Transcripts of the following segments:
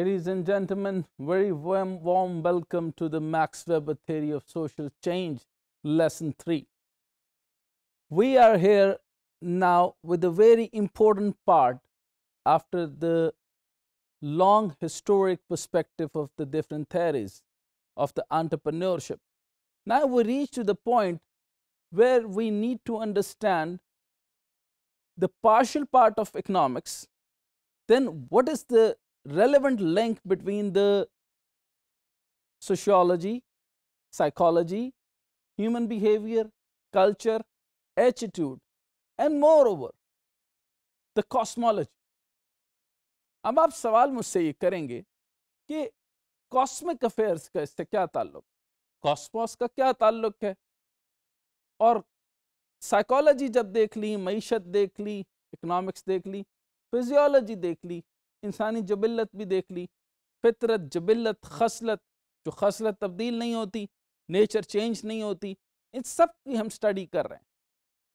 Ladies and gentlemen, very warm, warm welcome to the Max Weber Theory of Social Change, Lesson 3. We are here now with a very important part after the long historic perspective of the different theories of the entrepreneurship. Now we reach to the point where we need to understand the partial part of economics, then what is the relevant link between the sociology, psychology, human behavior, culture, attitude and moreover the cosmology. अब आप सवाल मुझसे ये करेंगे कि cosmic affairs का इससे क्या ताल्लुक कॉस्मोस का क्या ताल्लुक है और साइकोलॉजी जब देख ली मीशत देख ली इकोनॉमिक्स देख ली फिजियोलॉजी देख ली इंसानी जबिलत भी देख ली फितरत जबिलत खसलत जो खसलत तब्दील नहीं होती नेचर चेंज नहीं होती इन सब की हम स्टडी कर रहे हैं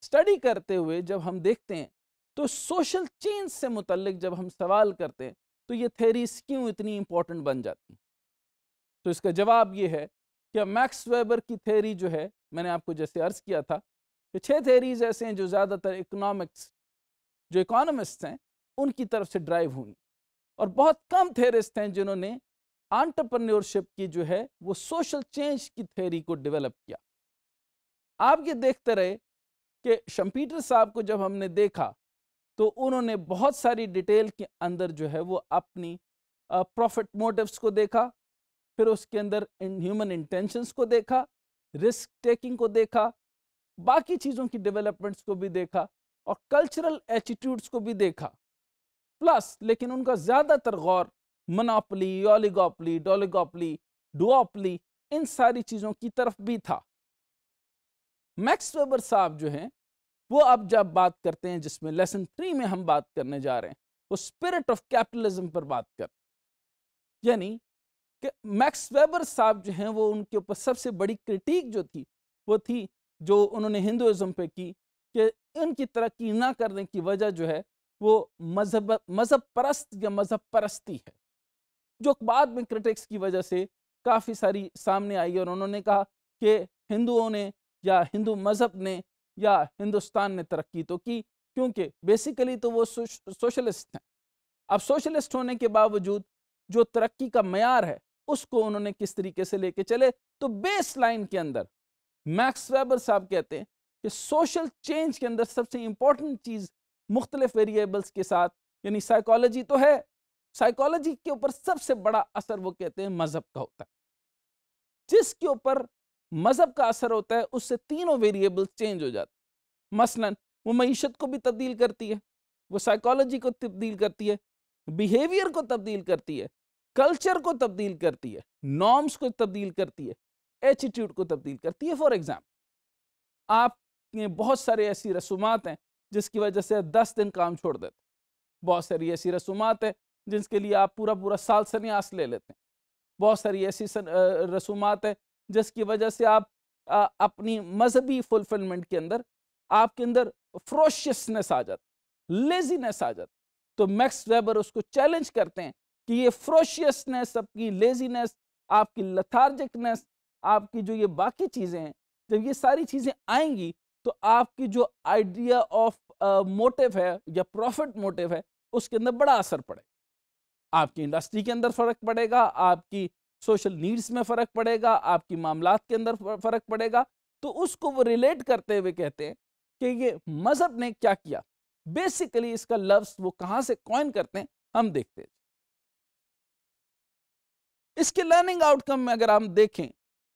स्टडी करते हुए जब हम देखते हैं तो सोशल चेंज से मुतलक जब हम सवाल करते हैं तो ये थेरीज क्यों इतनी इम्पोर्टेंट बन जाती तो इसका जवाब ये है कि मैक्स वेबर की थेरी जो है मैंने आपको जैसे अर्ज़ किया था कि छः थेरीज ऐसे हैं जो ज़्यादातर इकोनॉमिक्स जो इकोनॉमिस्ट हैं उनकी तरफ से ड्राइव हुई और बहुत कम थेरिस्ट हैं जिन्होंने आंट्रप्रन्योरशिप की जो है वो सोशल चेंज की थेरी को डेवलप किया आप ये देखते रहे कि शम्पीटर साहब को जब हमने देखा तो उन्होंने बहुत सारी डिटेल के अंदर जो है वो अपनी प्रॉफिट मोटिव्स को देखा फिर उसके अंदर ह्यूमन इंटेंशंस को देखा रिस्क टेकिंग को देखा बाकी चीज़ों की डेवलपमेंट्स को भी देखा और कल्चरल एटीट्यूड्स को भी देखा प्लस लेकिन उनका ज़्यादातर गौर मनापली ओलिगोपली डोलिगोपली डुओपली इन सारी चीज़ों की तरफ भी था मैक्स वेबर साहब जो हैं वो अब जब बात करते हैं जिसमें लेसन थ्री में हम बात करने जा रहे हैं वो स्पिरिट ऑफ कैपिटलिज्म पर बात कर यानी कि मैक्स वेबर साहब जो हैं वो उनके ऊपर सबसे बड़ी क्रिटिक जो थी वो थी जो उन्होंने हिंदुज़म पे की कि इनकी तरक्की ना करने की वजह जो है वो मजहब मजहब परस्त या मजहब परस्ती है जो बाद में क्रिटिक्स की वजह से काफ़ी सारी सामने आई और उन्होंने कहा कि हिंदुओं ने या हिंदू मज़हब ने या हिंदुस्तान ने तरक्की तो की क्योंकि बेसिकली तो वो सोशलिस्ट हैं अब सोशलिस्ट होने के बावजूद जो तरक्की का मैार है उसको उन्होंने किस तरीके से लेके चले तो बेस लाइन के अंदर मैक्स वेबर साहब कहते हैं कि सोशल चेंज के अंदर सबसे इम्पोर्टेंट चीज़ मुख्तलिफ वेरिएबल्स के साथ यानी साइकोलॉजी तो है साइकोलॉजी के ऊपर सबसे बड़ा असर वो कहते हैं मज़हब का होता है जिसके ऊपर मज़हब का असर होता है उससे तीनों वेरिएबल्स चेंज हो जाते हैं मसलन वो मीशत को भी तब्दील करती है वो साइकोलॉजी को तब्दील करती है बिहेवियर को तब्दील करती है कल्चर को तब्दील करती है नॉर्म्स को तब्दील करती है एटीट्यूड को तब्दील करती है फॉर एग्ज़ाम्पल आप बहुत सारे ऐसी रसूमात हैं जिसकी वजह से दस दिन काम छोड़ देते बहुत सारी ऐसी रसूमात है जिसके लिए आप पूरा पूरा साल सन्यास ले लेते हैं बहुत सारी ऐसी रसूमात है जिसकी वजह से आप आ, अपनी मजहबी फुलफिलमेंट के अंदर आपके अंदर फ्रोशियसनेस आ जाती लेजीनेस आ जाती तो मैक्स वेबर उसको चैलेंज करते हैं कि ये फ्रोशियसनेस आपकी लेजीनेस आपकी लथार्जिकनेस आपकी जो ये बाकी चीज़ें हैं जब ये सारी चीज़ें आएंगी तो आपकी जो आइडिया ऑफ मोटिव है या प्रॉफिट मोटिव है उसके अंदर बड़ा असर पड़ेगा आपकी इंडस्ट्री के अंदर फ़र्क पड़ेगा आपकी सोशल नीड्स में फ़र्क पड़ेगा आपकी मामला के अंदर फ़र्क पड़ेगा तो उसको वो रिलेट करते हुए कहते हैं कि ये मज़हब ने क्या किया बेसिकली इसका लफ्स वो कहां से कॉइन करते हैं हम देखते हैं इसके लर्निंग आउटकम में अगर हम देखें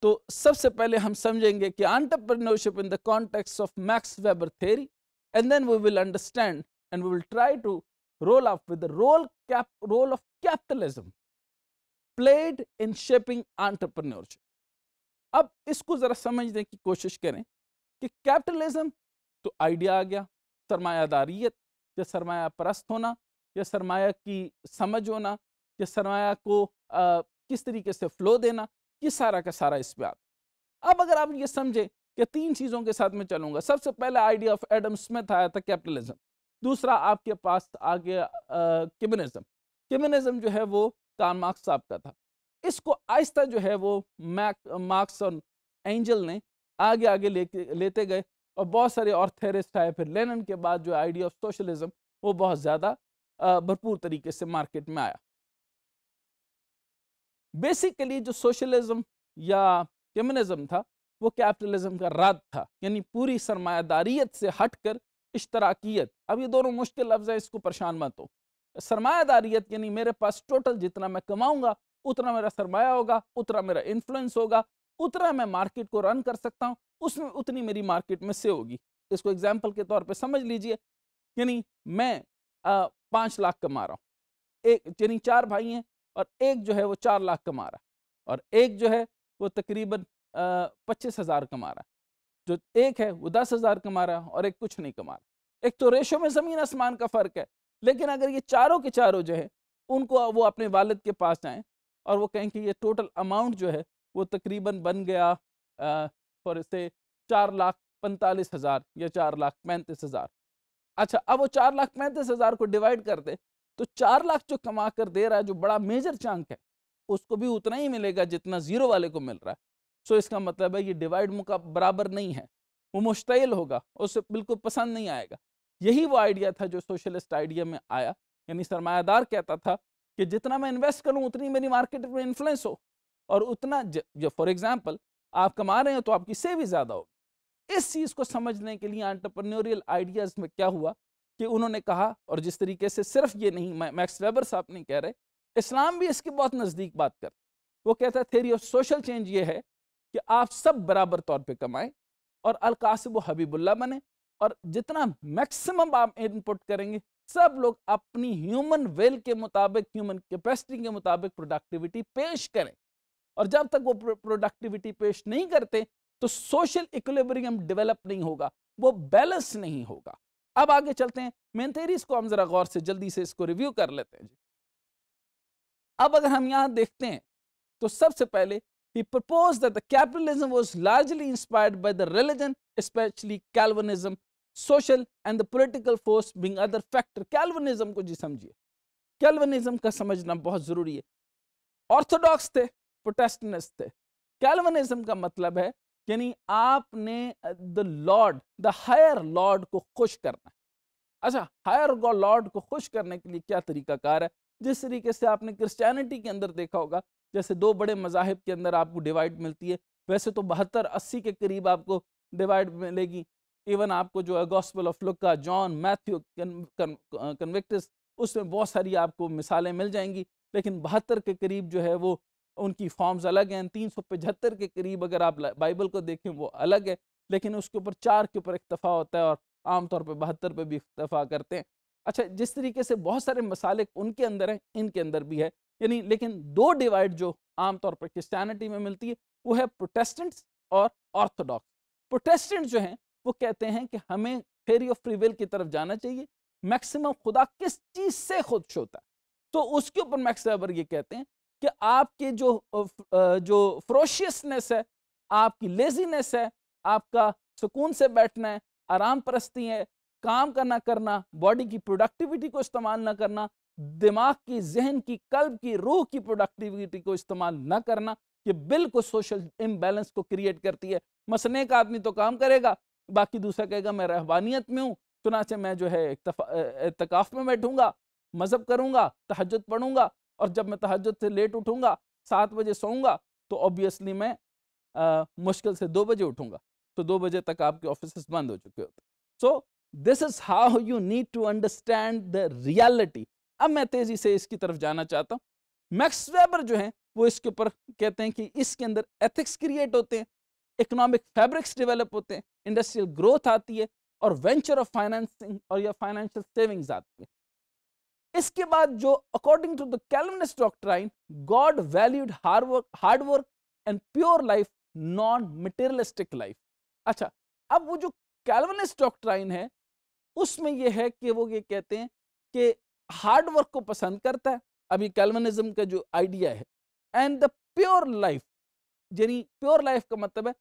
तो सबसे पहले हम समझेंगे कि entrepreneurship in the context of Max Weber theory and then we will understand and we will try to role of with role cap role of capitalism played in shaping entrepreneurship अब इसको जरा समझने की कोशिश करें कि कैपिटलिज्म तो idea आ गया सरमायादारीत या सरमाया परस्त होना या सरमाया की समझ होना या सरमाया को आ, किस तरीके से फ्लो देना ये सारा का सारा इसमें आता अब अगर आप ये समझें कि तीन चीज़ों के साथ मैं चलूँगा सबसे पहले आइडिया ऑफ एडम स्मिथ आया था कैपिटलिज्म दूसरा आपके पास आ गया कम्युनिज्म कम्युनिज्म जो है वो कार मार्क्स साहब का था इसको आहिस्ता जो है वो मैक मार्क्स और एंजल ने आगे आगे ले लेते गए और बहुत सारे और थेरिस्ट आए फिर लेनन के बाद जो आइडिया ऑफ सोशलिज्म वो बहुत ज़्यादा भरपूर तरीके से मार्केट में आया बेसिकली जो सोशलिज्म या कम्युनिज्म था वो कैपिटलिज्म का राज था यानी पूरी सरमादारीत से हट कर इश्तराकियत अब ये दोनों मुश्किल लफ्ज़ है इसको परेशान मत हो सरमादारीत यानी मेरे पास टोटल जितना मैं कमाऊँगा उतना मेरा सरमाया होगा उतना मेरा इन्फ्लुएंस होगा उतना मैं मार्केट को रन कर सकता हूँ उसमें उतनी मेरी मार्केट में से होगी इसको एग्जाम्पल के तौर पर समझ लीजिए यानी मैं पाँच लाख कमा रहा हूँ एक यानी चार भाई हैं और एक जो है वो चार लाख कमा रहा और एक जो है वो तकरीबन पच्चीस हज़ार कमा रहा जो एक है वो दस हज़ार कमा रहा और एक कुछ नहीं कमा रहा एक तो रेशो में ज़मीन आसमान का फ़र्क है लेकिन अगर ये चारों के चारों जो है उनको वो अपने वालद के पास जाएँ और वो कहें कि ये टोटल अमाउंट जो है वो तकरीबन बन गया फॉर इससे चार लाख पैंतालीस हज़ार या चार लाख पैंतीस हज़ार अच्छा अब वो चार लाख पैंतीस हज़ार को डिवाइड कर दे तो चार लाख जो कमा कर दे रहा है जो बड़ा मेजर चांक है उसको भी उतना ही मिलेगा जितना जीरो वाले को मिल रहा है सो इसका मतलब है ये डिवाइड मुका बराबर नहीं है वो मुश्तिल होगा उसे बिल्कुल पसंद नहीं आएगा यही वो आइडिया था जो सोशलिस्ट आइडिया में आया यानी सरमायादार कहता था कि जितना मैं इन्वेस्ट करूँ उतनी मेरी मार्केट में इन्फ्लुएंस हो और उतना फॉर एग्जाम्पल आप कमा रहे हो तो आपकी सेविंग ज़्यादा होगी इस चीज़ को समझने के लिए एंटरप्रेन्योरियल आइडियाज़ में क्या हुआ कि उन्होंने कहा और जिस तरीके से सिर्फ ये नहीं मैक्स वेबर साहब नहीं कह रहे इस्लाम भी इसके बहुत नज़दीक बात कर वो कहता है थेरी ऑफ सोशल चेंज ये है कि आप सब बराबर तौर पे कमाएं और अलकासिब हबीबुल्ला बने और जितना मैक्सिमम आप इनपुट करेंगे सब लोग अपनी ह्यूमन वेल के मुताबिक ह्यूमन कैपेसिटी के मुताबिक प्रोडक्टिविटी पेश करें और जब तक वो प्रोडक्टिविटी पेश नहीं करते तो सोशल इक्विलिब्रियम डेवलप नहीं होगा वो बैलेंस नहीं होगा अब आगे चलते हैं मेन थेरीज को हम जरा गौर से जल्दी से इसको रिव्यू कर लेते हैं अब अगर हम यहाँ देखते हैं तो सबसे पहले he proposed that the capitalism was largely inspired by the religion, especially Calvinism, social and the political force being other factor. Calvinism को जी समझिए कैल्विनिज्म का समझना बहुत ज़रूरी है ऑर्थोडॉक्स थे प्रोटेस्टनिस्ट थे कैल्विनिज्म का मतलब है यानी आपने the lord the higher lord को खुश करना है अच्छा हायर लॉर्ड को खुश करने के लिए क्या तरीका कार है जिस तरीके से आपने क्रिश्चियनिटी के अंदर देखा होगा जैसे दो बड़े मजाहब के अंदर आपको डिवाइड मिलती है वैसे तो बहत्तर अस्सी के करीब आपको डिवाइड मिलेगी इवन आपको जो है gospel of Luke John Matthew कन्विक्टिस उसमें बहुत सारी आपको मिसालें मिल जाएंगी लेकिन बहत्तर के करीब जो है वो उनकी फॉर्म्स अलग हैं तीन सौ पचहत्तर के करीब अगर आप बाइबल को देखें वो अलग है लेकिन उसके ऊपर चार के ऊपर इतफ़ा होता है और आमतौर पर बहत्तर पर भी इतफ़ा करते हैं अच्छा जिस तरीके से बहुत सारे मसाले उनके अंदर हैं इनके अंदर भी है यानी लेकिन दो डिवाइड जो आमतौर पर क्रिस्टानिटी में मिलती है वो है प्रोटेस्टेंट्स और ऑर्थोडॉक्स प्रोटेस्टेंट जो हैं वो कहते हैं कि हमें फेरी ऑफ फ्रीविल की तरफ जाना चाहिए मैक्सिमम खुदा किस चीज़ से खुद छोता तो उसके ऊपर मैक्सिमर ये कहते हैं कि आपके जो जो फ्रोशियसनेस है आपकी लेजीनेस है आपका सुकून से बैठना है आराम परस्ती है काम का ना करना बॉडी की प्रोडक्टिविटी को इस्तेमाल ना करना दिमाग की जहन की कल्ब की रूह की प्रोडक्टिविटी को इस्तेमाल ना करना ये बिल्कुल सोशल इम्बेलेंस को क्रिएट करती है मसने का आदमी तो काम करेगा बाकी दूसरा कहेगा मैं रहबानियत में हूँ चुनाचे मैं जो है इतकाफ में बैठूंगा मज़हब करूँगा तहजद पढ़ूंगा और जब मैं तहजद से लेट उठूँगा सात बजे सोऊंगा तो ऑब्वियसली मैं आ, मुश्किल से दो बजे उठूँगा तो दो बजे तक आपके ऑफिस बंद हो चुके होते so this is how you need to understand the reality अब मैं तेज़ी से इसकी तरफ जाना चाहता हूँ मैक्स वेबर जो हैं वो इसके ऊपर कहते हैं कि इसके अंदर एथिक्स क्रिएट होते हैं इकोनॉमिक फैब्रिक्स डेवलप होते हैं इंडस्ट्रियल ग्रोथ आती है और वेंचर ऑफ फाइनेंसिंग और या फाइनेंशियल सेविंग्स आती है इसके बाद जो according to the Calvinist doctrine God valued hard work hard work and pure life non materialistic life अच्छा अब वो जो कैलवनिस्ट डॉक्ट्राइन है उसमें ये है कि वो ये कहते हैं कि हार्डवर्क को पसंद करता है अभी कैलवनिज्म का जो आइडिया है एंड द प्योर लाइफ यानी प्योर लाइफ का मतलब है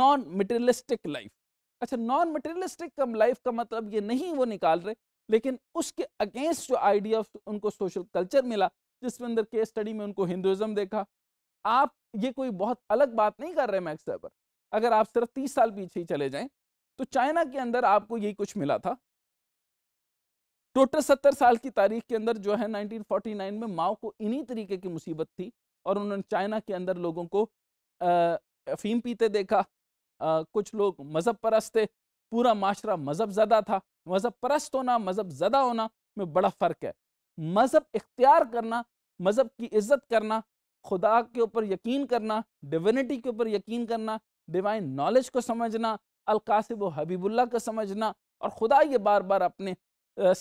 नॉन मटेरियलिस्टिक लाइफ अच्छा नॉन मटेरियलिस्टिक लाइफ का मतलब ये नहीं वो निकाल रहे लेकिन उसके अगेंस्ट जो आइडिया उनको सोशल कल्चर मिला जिसके अंदर केस स्टडी में उनको हिंदुज़म देखा आप ये कोई बहुत अलग बात नहीं कर रहे मैक्स पर अगर आप सिर्फ तीस साल पीछे ही चले जाएं तो चाइना के अंदर आपको यही कुछ मिला था टोटल सत्तर साल की तारीख के अंदर जो है 1949 में माओ को इन्हीं तरीके की मुसीबत थी और उन्होंने चाइना के अंदर लोगों को अफीम पीते देखा आ, कुछ लोग मज़हब परस्त थे पूरा माशरा मज़हब ज़दा था मज़हब परस्त होना मज़हब ज़दा होना में बड़ा फ़र्क है मज़हब इख्तियार करना मज़हब की इज़्ज़त करना खुदा के ऊपर यकीन करना डिविनिटी के ऊपर यकीन करना डिवाइन नॉलेज को समझना अलकासिब हबीबुल्ला को समझना और खुदा ये बार बार अपने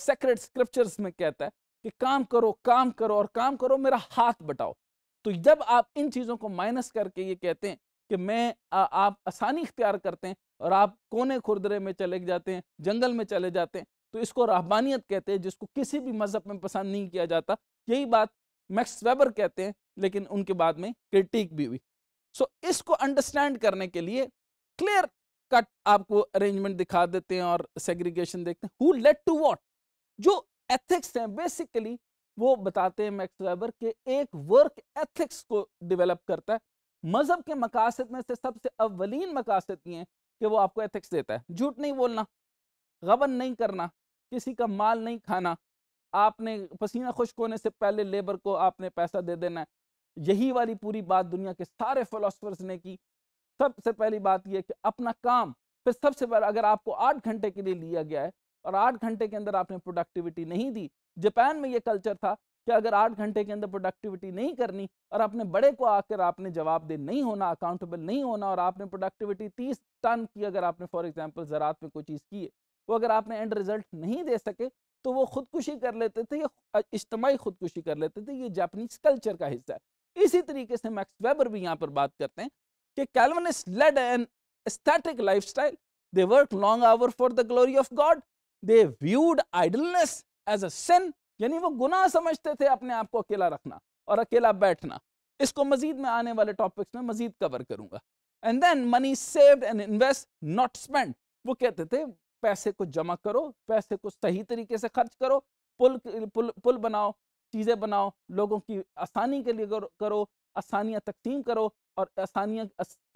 सेक्रेट स्क्रिप्चर्स में कहता है कि काम करो काम करो और काम करो मेरा हाथ बटाओ तो जब आप इन चीज़ों को माइनस करके ये कहते हैं कि मैं आ, आप आसानी इख्तियार करते हैं और आप कोने खुरदरे में चले जाते हैं जंगल में चले जाते हैं तो इसको रहबानियत कहते हैं जिसको किसी भी मज़हब में पसंद नहीं किया जाता यही बात मैक्स वेबर कहते हैं लेकिन उनके बाद में क्रिटिक भी हुई सो so, इसको अंडरस्टैंड करने के लिए क्लियर कट आपको अरेंजमेंट दिखा देते हैं और सेग्रीगेशन देखते हैं हु लेट टू वॉट जो एथिक्स हैं बेसिकली वो बताते हैं मैक्स वेबर के एक वर्क एथिक्स को डिवेलप करता है मज़हब के मकासद में से सबसे अवलिन मकासद ये हैं कि वो आपको एथिक्स देता है झूठ नहीं बोलना गबन नहीं करना किसी का माल नहीं खाना आपने पसीना खुश्क होने से पहले लेबर को आपने पैसा दे देना है यही वाली पूरी बात दुनिया के सारे फिलोसफर्स ने की सबसे पहली बात यह कि अपना काम फिर सबसे पहले अगर आपको आठ घंटे के लिए लिया गया है और आठ घंटे के अंदर आपने प्रोडक्टिविटी नहीं दी जापान में ये कल्चर था कि अगर आठ घंटे के अंदर प्रोडक्टिविटी नहीं करनी और अपने बड़े को आकर आपने जवाब दे नहीं होना अकाउंटेबल नहीं होना और आपने प्रोडक्टिविटी तीस टन की अगर आपने फॉर एग्जाम्पल ज़रात में कोई चीज़ की है वो अगर आपने एंड रिजल्ट नहीं दे सके तो वो खुदकुशी कर लेते थे या इज्तमाही खुदकुशी कर लेते थे ये जापनीज कल्चर का हिस्सा है इसी तरीके से मैक्स वेबर भी यहाँ पर बात करते हैं कि Calvinist led an aesthetic style they work long hour for the glory of God they viewed idleness as a saint यानी वो गुनाह समझते थे अपने आप को अकेला रखना और अकेला बैठना इसको मजीद में आने वाले टॉपिक्स में मजीद कवर करूंगा and then money saved and invest not spend वो कहते थे पैसे को जमा करो पैसे को सही तरीके से खर्च करो पुल पुल पुल बनाओ चीज़ें बनाओ लोगों की आसानी के लिए करो आसानियाँ तकसीम करो और आसानियाँ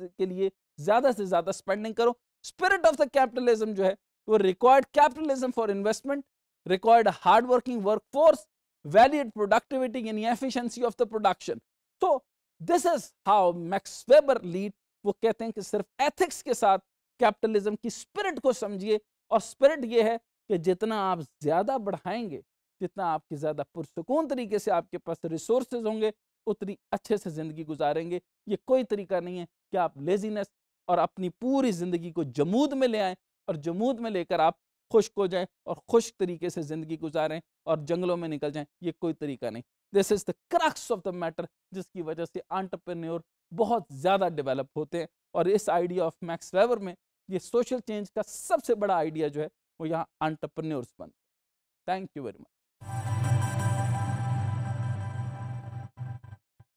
के लिए ज़्यादा से ज़्यादा स्पेंडिंग करो स्पिरिट ऑफ द कैपिटलिज्म जो है वो required capitalism for investment required a hardworking workforce, valued productivity and efficiency of the production. So this is how Max Weber lead वो कहते हैं कि सिर्फ एथिक्स के साथ कैपिटलिज्म की स्पिरिट को समझिए और स्पिरिट ये है कि जितना आप ज़्यादा बढ़ाएंगे जितना आपकी ज़्यादा पुरसकून तरीके से आपके पास रिसोर्सेज होंगे उतनी अच्छे से ज़िंदगी गुजारेंगे ये कोई तरीका नहीं है कि आप लेजीनेस और अपनी पूरी ज़िंदगी को जमूद में ले आए और जमूद में लेकर आप खुश्क हो जाए और खुश तरीके से ज़िंदगी गुजारें और जंगलों में निकल जाएं ये कोई तरीका नहीं this is the crux of the matter जिसकी वजह से आंटरप्रेन्योर बहुत ज़्यादा डेवलप होते हैं और इस आइडिया ऑफ मैक्स वेवर में ये सोशल चेंज का सबसे बड़ा आइडिया जो है वो यहाँ आंटरप्रेन्योर्स बनते हैं थैंक यू वेरी मच